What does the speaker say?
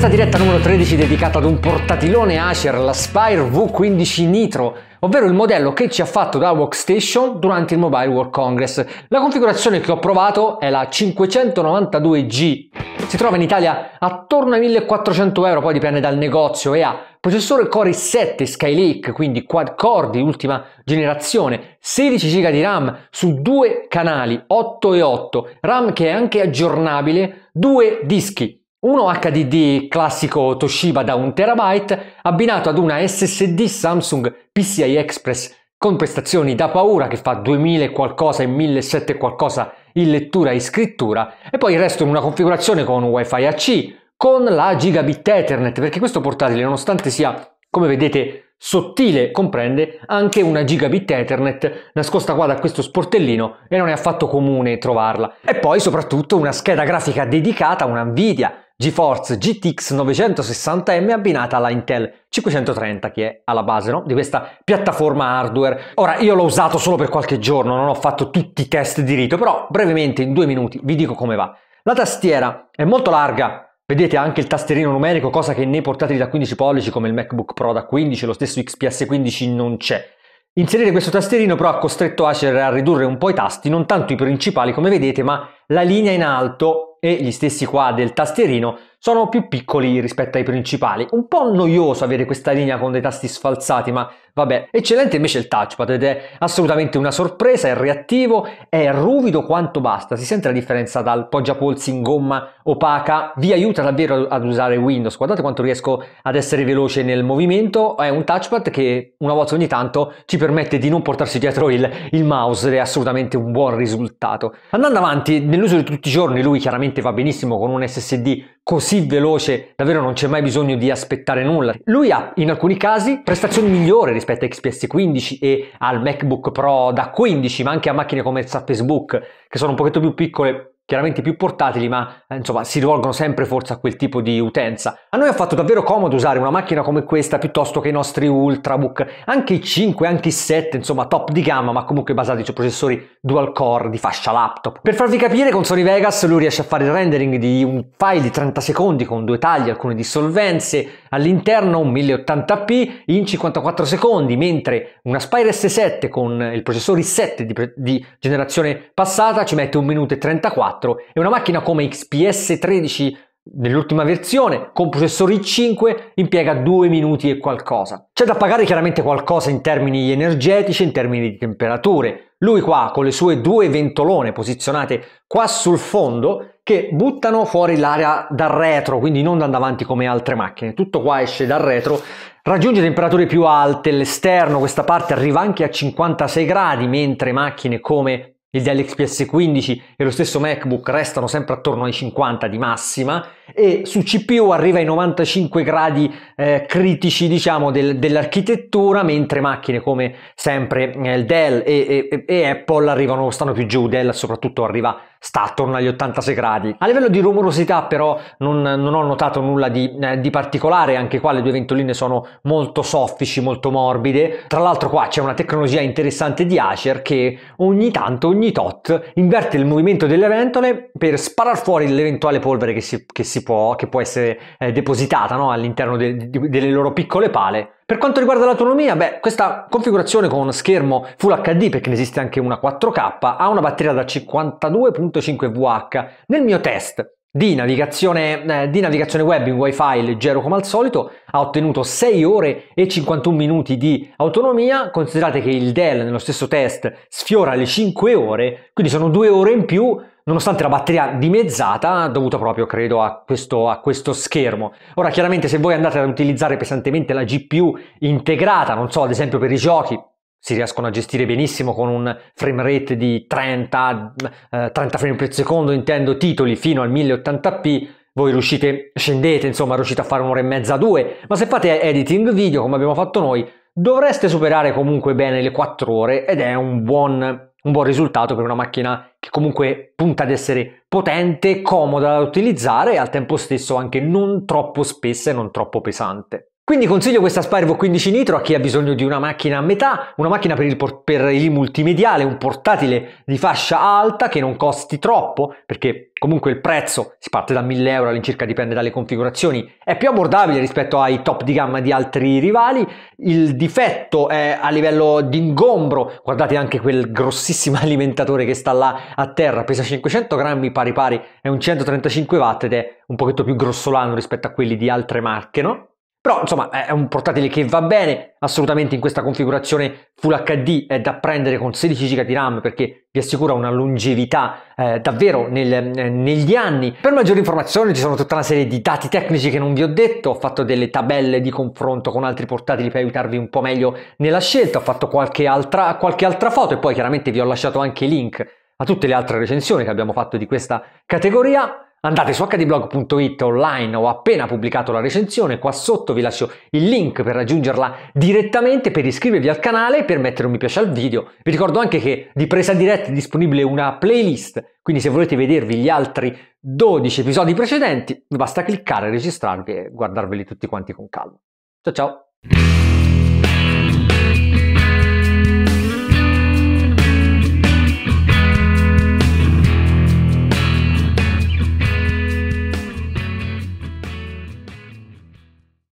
Questa diretta numero 13 è dedicata ad un portatilone Acer, la Spire V15 Nitro, ovvero il modello che ci ha fatto da Workstation durante il Mobile World Congress. La configurazione che ho provato è la 592G. Si trova in Italia attorno ai 1400 euro, poi dipende dal negozio e ha processore Core 7 Skylake, quindi quad core di ultima generazione, 16 GB di RAM su due canali, 8 e 8, RAM che è anche aggiornabile, due dischi uno HDD classico Toshiba da 1 terabyte abbinato ad una SSD Samsung PCI Express con prestazioni da paura che fa 2000 qualcosa e 1700 qualcosa in lettura e scrittura e poi il resto in una configurazione con WiFi AC con la gigabit Ethernet perché questo portatile nonostante sia come vedete sottile comprende anche una gigabit Ethernet nascosta qua da questo sportellino e non è affatto comune trovarla e poi soprattutto una scheda grafica dedicata a una Nvidia GeForce GTX 960M abbinata alla Intel 530 che è alla base no? di questa piattaforma hardware. Ora io l'ho usato solo per qualche giorno, non ho fatto tutti i test di rito, però brevemente in due minuti vi dico come va. La tastiera è molto larga, vedete anche il tasterino numerico, cosa che nei portatili da 15 pollici come il MacBook Pro da 15 lo stesso XPS 15 non c'è. Inserire questo tasterino però ha costretto Acer a ridurre un po' i tasti, non tanto i principali come vedete, ma la linea in alto e gli stessi qua del tastierino sono più piccoli rispetto ai principali. Un po' noioso avere questa linea con dei tasti sfalsati, ma vabbè. Eccellente invece il touchpad ed è assolutamente una sorpresa, è reattivo, è ruvido quanto basta, si sente la differenza dal poggiapolsi in gomma opaca, vi aiuta davvero ad usare Windows. Guardate quanto riesco ad essere veloce nel movimento, è un touchpad che una volta ogni tanto ci permette di non portarsi dietro il, il mouse ed è assolutamente un buon risultato. Andando avanti, nell'uso di tutti i giorni lui chiaramente va benissimo con un SSD così veloce, davvero non c'è mai bisogno di aspettare nulla. Lui ha in alcuni casi prestazioni migliori rispetto a XPS 15 e al MacBook Pro da 15, ma anche a macchine come il Book, che sono un pochetto più piccole chiaramente più portatili, ma eh, insomma si rivolgono sempre forse a quel tipo di utenza. A noi ha fatto davvero comodo usare una macchina come questa piuttosto che i nostri Ultrabook, anche i 5, anche i 7, insomma top di gamma, ma comunque basati su processori dual core di fascia laptop. Per farvi capire, con Sony Vegas lui riesce a fare il rendering di un file di 30 secondi con due tagli, alcune dissolvenze, all'interno un 1080p in 54 secondi, mentre una Spire S7 con il processore i7 di, di, generazione passata ci mette 1 minuto e 34 e una macchina come XPS 13 nell'ultima versione con processore i5 impiega 2 minuti e qualcosa. C'è da pagare chiaramente qualcosa in termini energetici, in termini di temperature. Lui qua con le sue due ventolone posizionate qua sul fondo che buttano fuori l'area dal retro, quindi non dando avanti come altre macchine. Tutto qua esce dal retro, raggiunge temperature più alte, l'esterno, questa parte arriva anche a 56 gradi, mentre macchine come il Dell XPS 15 e lo stesso MacBook restano sempre attorno ai 50 di massima e su CPU arriva ai 95 gradi eh, critici diciamo del, dell'architettura mentre macchine come sempre eh, il Dell e, e, e Apple arrivano, stanno più giù, Dell soprattutto arriva a sta attorno agli 86 gradi. A livello di rumorosità però non, non ho notato nulla di, eh, di, particolare, anche qua le due ventoline sono molto soffici, molto morbide. Tra l'altro qua c'è una tecnologia interessante di Acer che ogni tanto, ogni tot, inverte il movimento delle ventole per sparar fuori l'eventuale polvere che, si, che, si può, che può, essere eh, depositata no? all'interno de, de, delle loro piccole pale per quanto riguarda l'autonomia, beh, questa configurazione con schermo Full HD, perché ne esiste anche una 4K, ha una batteria da 52.5 VH. Nel mio test di navigazione, eh, di navigazione, web in wifi leggero come al solito ha ottenuto 6 ore e 51 minuti di autonomia considerate che il Dell nello stesso test sfiora le 5 ore quindi sono 2 ore in più nonostante la batteria dimezzata dovuta proprio credo a questo, a questo, schermo. Ora chiaramente se voi andate ad utilizzare pesantemente la GPU integrata, non so ad esempio per i giochi, si riescono a gestire benissimo con un frame rate di 30, eh, 30 frame per secondo, intendo titoli fino al 1080p, voi riuscite, scendete, insomma, riuscite a fare un'ora e mezza, due, ma se fate editing video come abbiamo fatto noi, dovreste superare comunque bene le 4 ore ed è un buon un buon risultato per una macchina che comunque punta ad essere potente, comoda da utilizzare e al tempo stesso anche non troppo spessa e non troppo pesante. Quindi consiglio questa Spyro 15 Nitro a chi ha bisogno di una macchina a metà, una macchina per il, per il, multimediale, un portatile di fascia alta che non costi troppo, perché comunque il prezzo, si parte da 1000 euro all'incirca, dipende dalle configurazioni, è più abbordabile rispetto ai top di gamma di altri rivali, il difetto è a livello di ingombro, guardate anche quel grossissimo alimentatore che sta là a terra, pesa 500 grammi pari pari, è un 135 watt ed è un pochetto più grossolano rispetto a quelli di altre marche, no? Però insomma è un portatile che va bene assolutamente in questa configurazione Full HD è da prendere con 16 GB di RAM perché vi assicura una longevità eh, davvero nel, eh, negli anni. Per maggiori informazioni ci sono tutta una serie di dati tecnici che non vi ho detto, ho fatto delle tabelle di confronto con altri portatili per aiutarvi un po' meglio nella scelta, ho fatto qualche altra, qualche altra foto e poi chiaramente vi ho lasciato anche link a tutte le altre recensioni che abbiamo fatto di questa categoria. Andate su hdblog.it online, ho appena pubblicato la recensione, qua sotto vi lascio il link per raggiungerla direttamente, per iscrivervi al canale e per mettere un mi piace al video. Vi ricordo anche che di presa diretta è disponibile una playlist, quindi se volete vedervi gli altri 12 episodi precedenti, basta cliccare, registrarvi e guardarveli tutti quanti con calma. Ciao ciao!